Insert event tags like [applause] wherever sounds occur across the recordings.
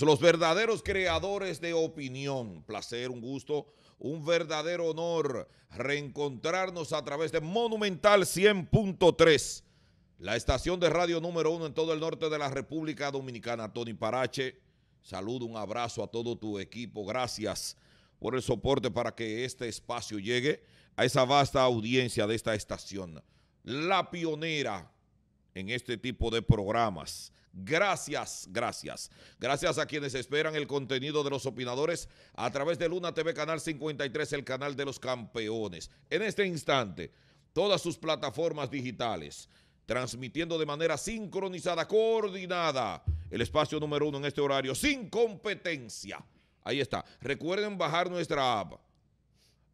Los verdaderos creadores de opinión. Placer, un gusto, un verdadero honor reencontrarnos a través de Monumental 100.3, la estación de radio número uno en todo el norte de la República Dominicana. Tony Parache, saludo, un abrazo a todo tu equipo. Gracias por el soporte para que este espacio llegue a esa vasta audiencia de esta estación. La pionera en este tipo de programas. Gracias, gracias. Gracias a quienes esperan el contenido de los opinadores a través de Luna TV Canal 53, el canal de los campeones. En este instante, todas sus plataformas digitales, transmitiendo de manera sincronizada, coordinada, el espacio número uno en este horario, sin competencia. Ahí está. Recuerden bajar nuestra app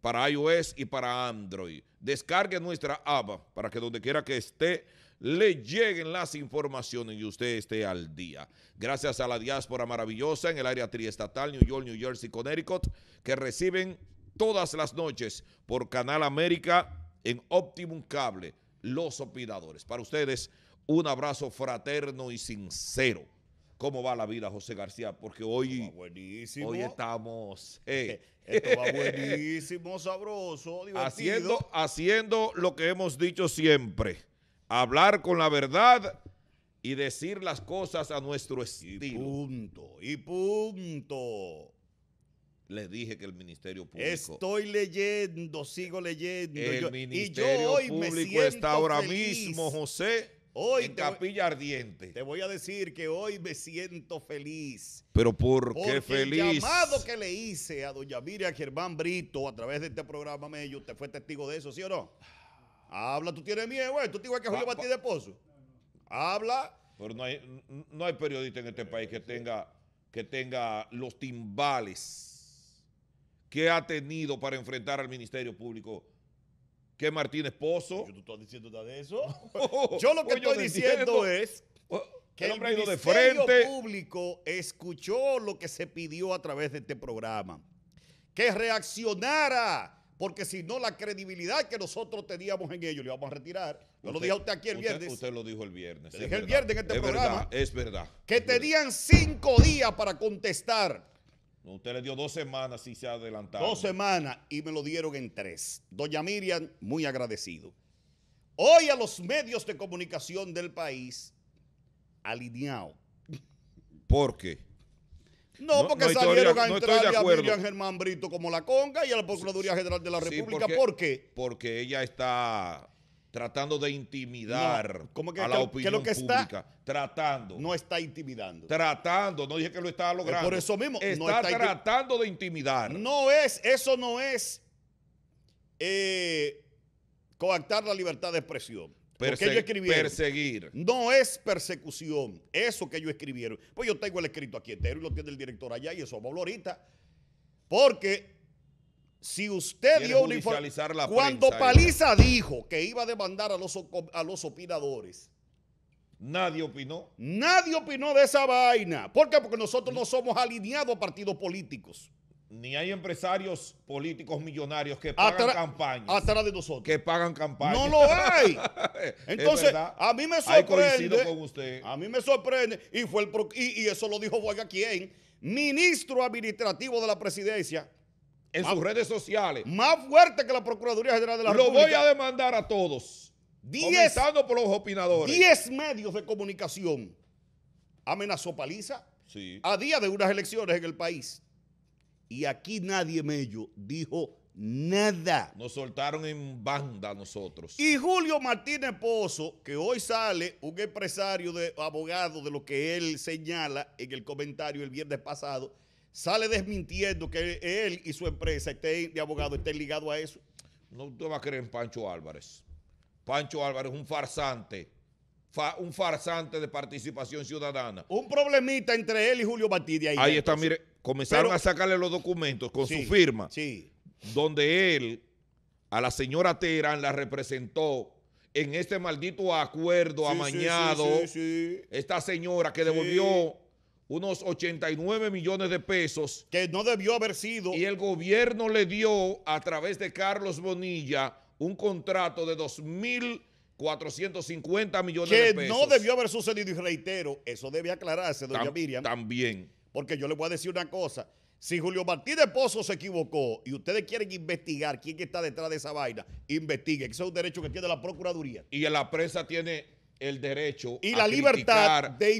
para iOS y para Android. Descarguen nuestra app para que donde quiera que esté le lleguen las informaciones y usted esté al día. Gracias a la diáspora maravillosa en el área triestatal New York, New Jersey, Connecticut, que reciben todas las noches por Canal América en Optimum Cable, los opinadores. Para ustedes, un abrazo fraterno y sincero. ¿Cómo va la vida, José García? Porque hoy, hoy estamos... Esto va buenísimo, eh, [laughs] [laughs] sabroso, Haciendo, haciendo lo que hemos dicho siempre hablar con la verdad y decir las cosas a nuestro estilo. Y punto, y punto. Le dije que el Ministerio Público. Estoy leyendo, sigo leyendo. El Ministerio Público está ahora mismo, José, hoy en Capilla Ardiente. Te voy a decir que hoy me siento feliz. ¿Pero por qué feliz? El llamado que le hice a doña Miriam Germán Brito a través de este programa, me, usted fue testigo de eso, ¿sí o no? Habla, tú tienes miedo, eh, Tú te igual que Julio Martínez Pozo. Habla. Pero no hay, no hay periodista en este país que tenga, que tenga los timbales que ha tenido para enfrentar al Ministerio Público que Martínez Pozo. Yo, ¿Tú estás diciendo nada de eso? [laughs] yo lo que estoy diciendo es oh, que el, Ministerio Público escuchó lo que se pidió a través de este programa. Que reaccionara porque si no, la credibilidad que nosotros teníamos en ellos le vamos a retirar. Yo lo dije a usted aquí el viernes. Usted lo dijo el viernes. Dije el viernes en este programa. es verdad. Que tenían cinco días para contestar. usted le dio dos semanas y se adelantado. Dos semanas y me lo dieron en tres. Doña Miriam, muy agradecido. Hoy a los medios de comunicación del país, alineado. ¿Por qué? No, porque salieron a entrar a Germán Brito como la conga y a la Procuraduría General de la República. ¿Por qué? Porque ella está tratando de intimidar a la opinión pública. Está, tratando. No está intimidando. Tratando, no dije que lo estaba logrando. por eso mismo. Está, está tratando de intimidar. No es, eso no es eh, coactar la libertad de expresión. Perseguir. No es persecución. Eso que ellos escribieron. Pues yo tengo el escrito aquí entero y lo tiene el director allá y eso hablo ahorita. Porque si usted dio un informe. Cuando Paliza dijo que iba a demandar a los, a los opinadores. Nadie opinó. Nadie opinó de esa vaina. ¿Por qué? Porque nosotros no somos alineados a partidos políticos ni hay empresarios políticos millonarios que pagan campaña Hasta de nosotros. Que pagan campañas. No lo hay. [laughs] Entonces, a mí me sorprende. con usted. A mí me sorprende. Y, fue y, eso lo dijo Boyga quien, ministro administrativo de la presidencia. En sus redes sociales. Más fuerte que la Procuraduría General de la lo República. Lo voy a demandar a todos. Diez, por los opinadores. Diez medios de comunicación. Amenazó paliza. Sí. A día de unas elecciones en el país. Y aquí nadie ello dijo nada. Nos soltaron en banda nosotros. Y Julio Martínez Pozo, que hoy sale un empresario de abogado de lo que él señala en el comentario el viernes pasado, sale desmintiendo que él y su empresa de abogado estén ligados a eso. No te vas a creer en Pancho Álvarez. Pancho Álvarez, un farsante. un farsante de participación ciudadana. Un problemita entre él y Julio Martínez. ahí está, mire. Comenzaron a sacarle los documentos con su firma, sí. donde él a la señora Terán la representó en este maldito acuerdo sí, amañado. Esta señora que devolvió unos 89 millones de pesos. Que no debió haber sido. Y el gobierno le dio a través de Carlos Bonilla un contrato de 2.450 millones de pesos. Que no debió haber sucedido y reitero, eso debe aclararse, doña Miriam. También. Porque yo le voy a decir una cosa. Si Julio Martínez Pozo se equivocó y ustedes quieren investigar quién está detrás de esa vaina, investiguen. Ese es un derecho que tiene la Procuraduría. Y la prensa tiene el derecho y la libertad de, de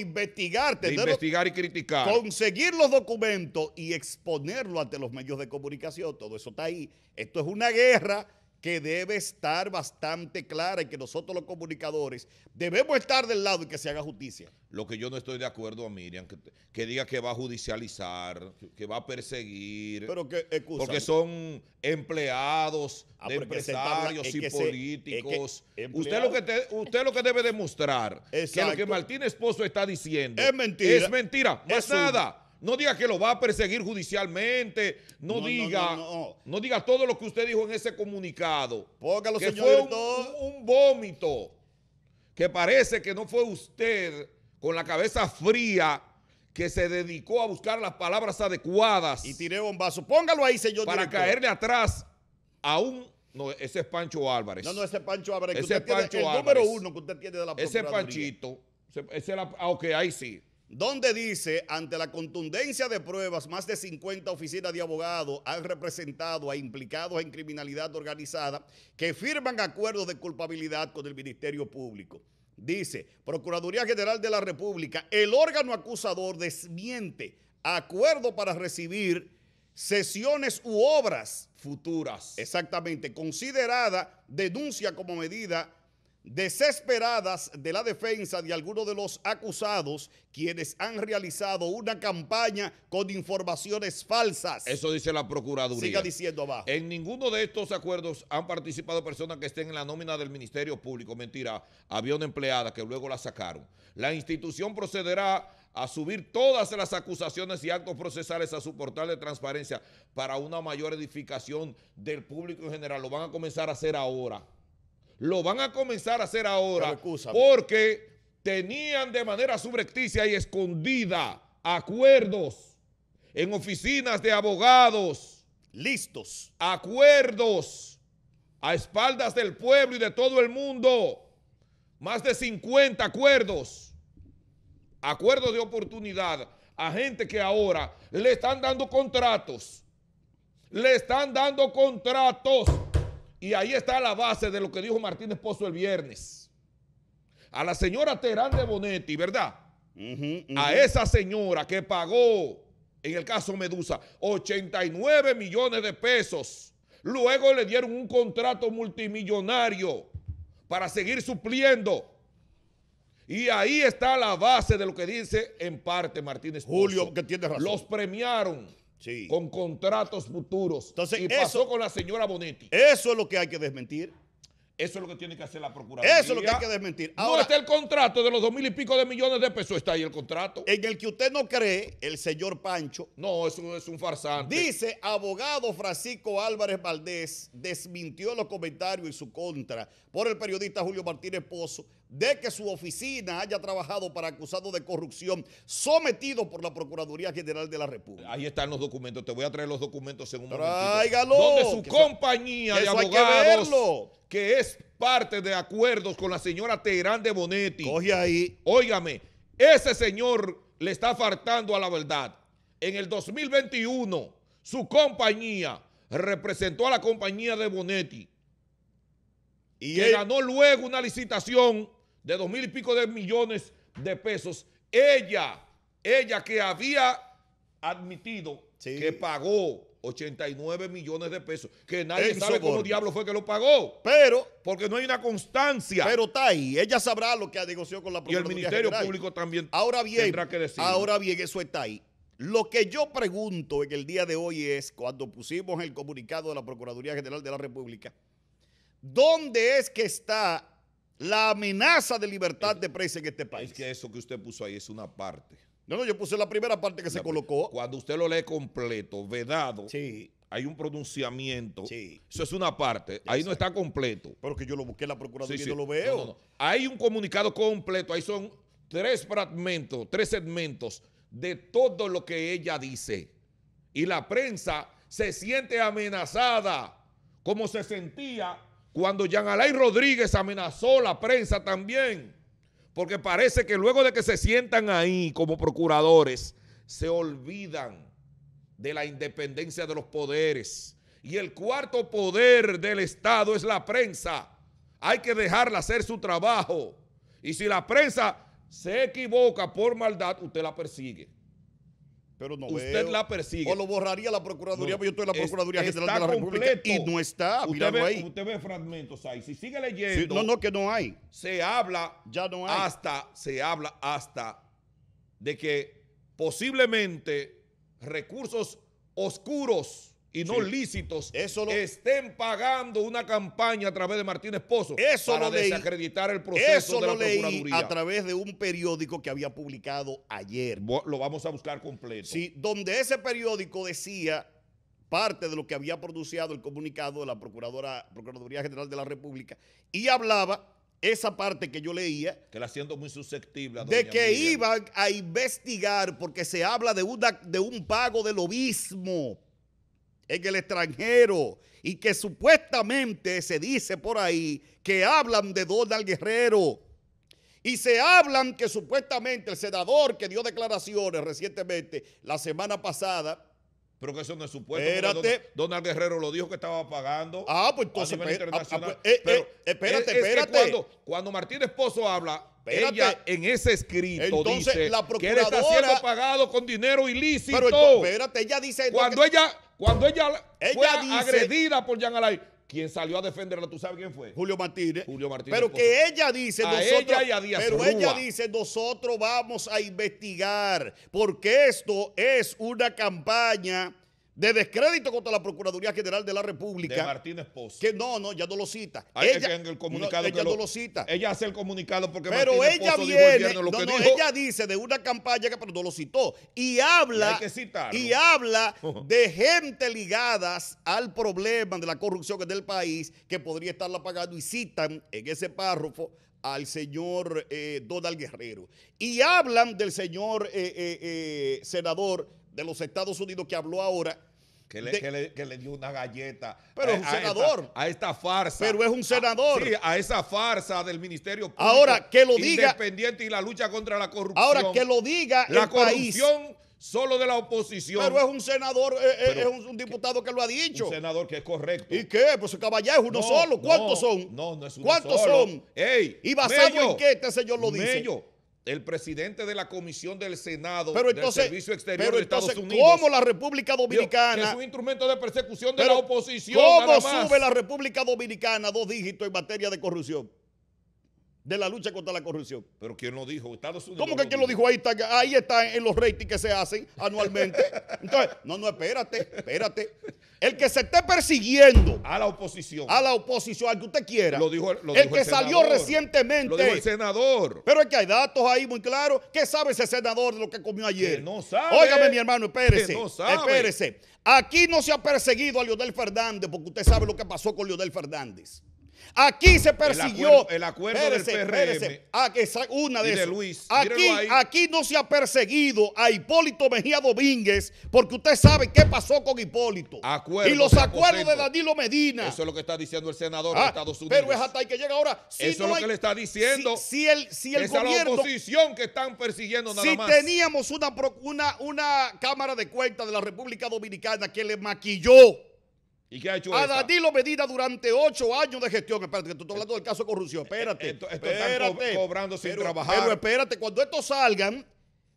investigar, de investigar y criticar, conseguir los documentos y exponerlo ante los medios de comunicación. Todo eso está ahí. Esto es una guerra que debe estar bastante clara y que nosotros los comunicadores debemos estar del lado y que se haga justicia. Lo que yo no estoy de acuerdo a Miriam, que, diga que va a judicializar, que va a perseguir. Pero que, porque son empleados empresarios y políticos. usted, lo que usted lo que debe demostrar que lo que Martín Esposo está diciendo es mentira. Es mentira, es nada no diga que lo va a perseguir judicialmente, no, diga no, diga todo lo que usted dijo en ese comunicado. Póngalo, señor un, vómito que parece que no fue usted con la cabeza fría que se dedicó a buscar las palabras adecuadas. Y tiré bombazo. Póngalo ahí, señor Para caerle atrás a un ese es Pancho Álvarez. No, no, ese es Pancho Álvarez. Ese es El número uno que usted tiene de la Ese Panchito. Ese, la, ah, ok, ahí sí donde dice, ante la contundencia de pruebas, más de 50 oficinas de abogados han representado a implicados en criminalidad organizada que firman acuerdos de culpabilidad con el Ministerio Público. Dice, Procuraduría General de la República, el órgano acusador desmiente acuerdo para recibir sesiones u obras futuras. Exactamente, considerada denuncia como medida desesperadas de la defensa de algunos de los acusados, quienes han realizado una campaña con informaciones falsas. Eso dice la Procuraduría. Siga diciendo abajo. En ninguno de estos acuerdos han participado personas que estén en la nómina del Ministerio Público. Mentira, había una empleada que luego la sacaron. La institución procederá a subir todas las acusaciones y actos procesales a su portal de transparencia para una mayor edificación del público en general. Lo van a comenzar a hacer ahora lo van a comenzar a hacer ahora porque tenían de manera Subrecticia y escondida acuerdos en oficinas de abogados. Listos. Acuerdos a espaldas del pueblo y de todo el mundo. Más de 50 acuerdos. Acuerdos de oportunidad a gente que ahora le están dando contratos. Le están dando contratos y ahí está la base de lo que dijo Martínez Pozo el viernes. A la señora Terán de Bonetti, ¿verdad? A esa señora que pagó, en el caso Medusa, 89 millones de pesos. Luego le dieron un contrato multimillonario para seguir supliendo. Y ahí está la base de lo que dice en parte Martínez. Pozo. Julio, que tiene razón. Los premiaron con contratos futuros. Entonces, y pasó con la señora Bonetti. Eso es lo que hay que desmentir. Eso es lo que tiene que hacer la Procuraduría. Eso es lo que hay que desmentir. Ahora, no está el contrato de los dos mil y pico de millones de pesos. Está ahí el contrato. En el que usted no cree, el señor Pancho. No, eso es un farsante. Dice, abogado Francisco Álvarez Valdés desmintió los comentarios en su contra por el periodista Julio Martínez Pozo de que su oficina haya trabajado para acusado de corrupción sometido por la Procuraduría General de la República. Ahí están los documentos. Te voy a traer los documentos en un momento. Tráigalo. Donde su compañía eso, que verlo que es parte de acuerdos con la señora Teherán de Bonetti. Coge ahí. Óigame, ese señor le está faltando a la verdad. En el 2021, su compañía representó a la compañía de Bonetti. Y que ganó luego una licitación de dos mil y pico de millones de pesos. Ella, ella que había admitido que pagó 89 millones de pesos, que nadie sabe cómo diablo fue que lo pagó. Pero. Porque no hay una constancia. Pero está ahí. Ella sabrá lo que ha negociado con la Procuraduría Y el Ministerio Público también ahora bien, Ahora bien, eso está ahí. Lo que yo pregunto en el día de hoy es, cuando pusimos el comunicado de la Procuraduría General de la República, ¿dónde es que está la amenaza de libertad de prensa en este país? Es que eso que usted puso ahí es una parte. No, no, yo puse la primera parte que se colocó. Cuando usted lo lee completo, vedado, hay un pronunciamiento. Sí. Eso es una parte. ahí no está completo. Pero que yo lo busqué en la Procuraduría y yo lo veo. hay un comunicado completo. Ahí son tres fragmentos, tres segmentos de todo lo que ella dice. Y la prensa se siente amenazada, como se sentía cuando Jean Alain Rodríguez amenazó la prensa también. Porque parece que luego de que se sientan ahí como procuradores, se olvidan de la independencia de los poderes. Y el cuarto poder del Estado es la prensa. Hay que dejarla hacer su trabajo. Y si la prensa se equivoca por maldad, usted la persigue. Pero no Usted la persigue. O lo borraría la Procuraduría, porque pero yo estoy en la Procuraduría General de la República y no está. Usted ve, ahí. usted ve fragmentos ahí. Si sigue leyendo. no, no, que no hay. Se habla. Ya no hay. Hasta, se habla hasta de que posiblemente recursos oscuros y no lícitos eso estén pagando una campaña a través de Martínez Pozo eso para desacreditar el proceso de la lo Leí a través de un periódico que había publicado ayer. Lo vamos a buscar completo. Sí, donde ese periódico decía parte de lo que había producido el comunicado de la Procuradora, Procuraduría General de la República y hablaba esa parte que yo leía. Que la siento muy susceptible. de que iban a investigar porque se habla de, de un pago del obismo en el extranjero y que supuestamente se dice por ahí que hablan de Donald Guerrero. Y se hablan que supuestamente el senador que dio declaraciones recientemente, la semana pasada. Pero que eso no es supuesto. Donald, Guerrero lo dijo que estaba pagando. Ah, pues entonces. Pues, ah, pues, internacional. Eh, eh, pero, espérate, espérate. Cuando, cuando Martín Esposo habla, Espérate. Ella en ese escrito entonces, dice la procuradora, que está siendo pagado con dinero ilícito. Pero espérate, ella dice... Cuando ella cuando ella, ella fue agredida por Jean Alain, quien salió a defenderla, ¿tú sabes quién fue? Julio Martínez. Julio Pero que ella dice, nosotros, pero ella dice, nosotros vamos a investigar, porque esto es una campaña de descrédito contra la Procuraduría General de la República. De Martínez Pozo. Que no, no, ya no lo cita. Ah, ella, el comunicado no, lo, cita. Ella hace el comunicado porque pero ella viene, dijo ella dice de una campaña que pero no lo citó y habla hay que y habla [laughs] de gente ligadas al problema de la corrupción del país que podría estarla pagando y citan en ese párrafo al señor eh, Donald Guerrero. Y hablan del señor eh, eh, senador de los Estados Unidos que habló ahora que le, dio una galleta. Pero a, es senador. Esta, a esta, farsa. Pero es un ah, senador. A, esa farsa del Ministerio Público. Ahora, que lo diga. Independiente y la lucha contra la corrupción. Ahora, que lo diga. La corrupción. solo de la oposición. Pero es un senador, eh, eh, es, un, diputado que, lo ha dicho. Un senador que es correcto. ¿Y qué? Pues caballero, es uno solo. ¿Cuántos son? No, no es uno ¿Cuántos son? ¿Y basado en qué este señor lo dice? Mello el presidente de la Comisión del Senado del Servicio Exterior de Estados Unidos. ¿Cómo la República Dominicana? es un instrumento de persecución de la oposición. ¿Cómo sube la República Dominicana dos dígitos en materia de corrupción? De la lucha contra la corrupción. Pero ¿quién lo dijo? Estados Unidos. ¿Cómo que quién lo dijo? Ahí ahí está en los ratings que se hacen anualmente. [laughs] Entonces, no, no, espérate, espérate. El que se esté persiguiendo a la oposición, a la oposición, al que usted quiera, lo dijo, el que salió recientemente, lo dijo el senador. Pero es que hay datos ahí muy claros. ¿Qué sabe ese senador de lo que comió ayer? Que no sabe. Óigame, mi hermano, espérese. No sabe. Espérese. Aquí no se ha perseguido a Liodel Fernández porque usted sabe lo que pasó con Liodel Fernández. Aquí se persiguió. El acuerdo, del PRM. Ah, una de, Aquí, aquí no se ha perseguido a Hipólito Mejía Domínguez porque usted sabe qué pasó con Hipólito. y los acuerdos de Danilo Medina. Eso es lo que está diciendo el senador de ah, Estados Unidos. Pero es hasta ahí que llega ahora. Eso es lo que le está diciendo. Si, el, gobierno, la que están persiguiendo nada si más. Si teníamos una, una Cámara de Cuentas de la República Dominicana que le maquilló ¿Y qué ha hecho durante ocho años de gestión. Espérate, que tú estás hablando del caso de corrupción. Eh, eh, espérate. Esto, esto Están cobrando sin trabajar. Pero espérate, cuando estos salgan,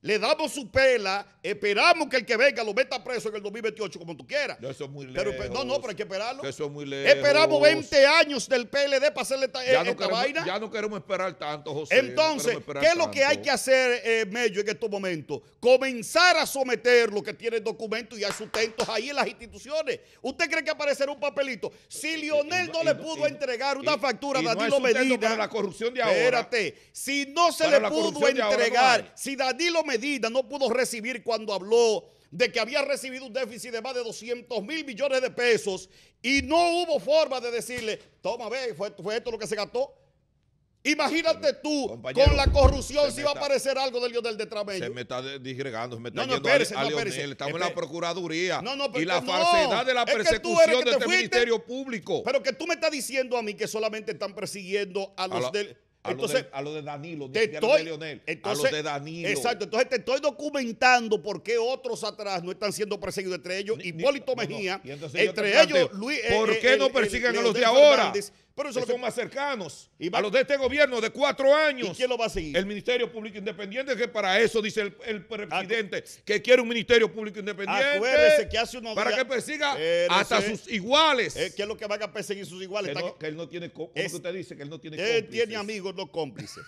le damos su pela, esperamos que el que venga lo meta preso en el 2028, como tú quieras. Eso es muy lejos. Pues, no, no, pero hay que esperarlo. Eso es muy lejos. Esperamos 20 años del PLD para hacerle esta, ya eh, vaina. Ya no queremos esperar tanto, José. Entonces, ¿qué es lo que hay que hacer, eh, Mello, en estos momentos? Comenzar a someter lo que tiene el documento y a sustentos ahí en las instituciones. ¿Usted cree que aparecerá un papelito? Si Lionel no, le pudo entregar una factura a Danilo Medina. la corrupción de ahora. Espérate. Si no se le pudo entregar, si Danilo Medina medida no pudo recibir cuando habló de que había recibido un déficit de más de 200 mil millones de pesos y no hubo forma de decirle, toma, ve, fue, fue esto lo que se gastó. Imagínate tú, con la corrupción, si va a aparecer algo del Lionel de Tramello. Se me está disgregando, se me está yendo a, Estamos en la Procuraduría. y la falsedad de la persecución de este Ministerio Público. Pero que tú me estás diciendo a mí que solamente están persiguiendo a los del... A lo de, Danilo, a lo de Leonel, a lo de Danilo. Exacto, entonces te estoy documentando por qué otros atrás no están siendo perseguidos, entre ellos Hipólito Mejía, entre ellos Luis. ¿Por eh, qué eh, no persiguen a los de ahora? Pero eso, eso más cercanos. a los de este gobierno de cuatro años. ¿Y quién lo va a seguir? El Ministerio Público Independiente, que para eso dice el, ah, presidente, que quiere un Ministerio Público Independiente. Acuérdese que hace unos Para que persiga eh, hasta sus iguales. Eh, ¿Qué es lo que van a perseguir sus iguales? Que, él no tiene. ¿Cómo usted dice? Que él no tiene Él tiene amigos, no cómplices.